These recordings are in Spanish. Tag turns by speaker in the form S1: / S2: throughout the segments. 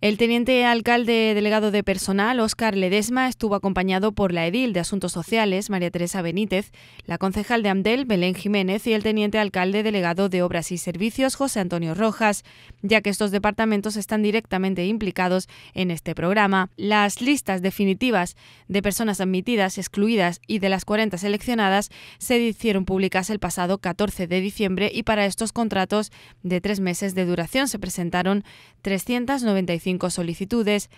S1: El teniente alcalde delegado de personal, Óscar Ledesma, estuvo acompañado por la edil de Asuntos Sociales, María Teresa Benítez, la concejal de Amdel, Belén Jiménez, y el teniente alcalde delegado de Obras y Servicios, José Antonio Rojas, ya que estos departamentos están directamente implicados en este programa. Las listas definitivas de personas admitidas, excluidas y de las 40 seleccionadas se hicieron públicas el pasado 14 de diciembre y para estos contratos de tres meses de duración se presentaron 395 solicitudes.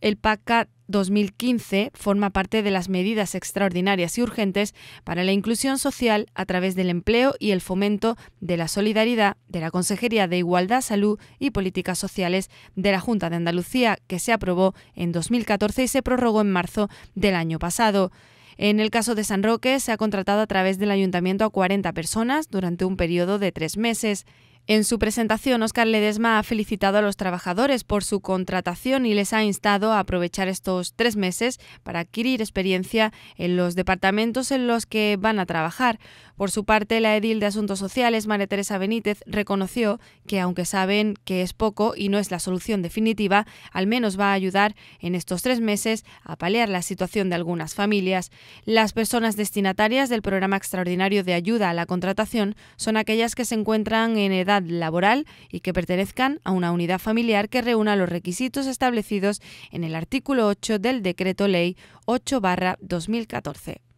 S1: El PACA 2015 forma parte de las medidas extraordinarias y urgentes para la inclusión social a través del empleo y el fomento de la solidaridad de la Consejería de Igualdad, Salud y Políticas Sociales de la Junta de Andalucía, que se aprobó en 2014 y se prorrogó en marzo del año pasado. En el caso de San Roque, se ha contratado a través del ayuntamiento a 40 personas durante un periodo de tres meses. En su presentación, Óscar Ledesma ha felicitado a los trabajadores por su contratación y les ha instado a aprovechar estos tres meses para adquirir experiencia en los departamentos en los que van a trabajar. Por su parte, la edil de Asuntos Sociales, María Teresa Benítez, reconoció que, aunque saben que es poco y no es la solución definitiva, al menos va a ayudar en estos tres meses a paliar la situación de algunas familias. Las personas destinatarias del programa extraordinario de ayuda a la contratación son aquellas que se encuentran en edad laboral y que pertenezcan a una unidad familiar que reúna los requisitos establecidos en el artículo 8 del Decreto Ley 8-2014.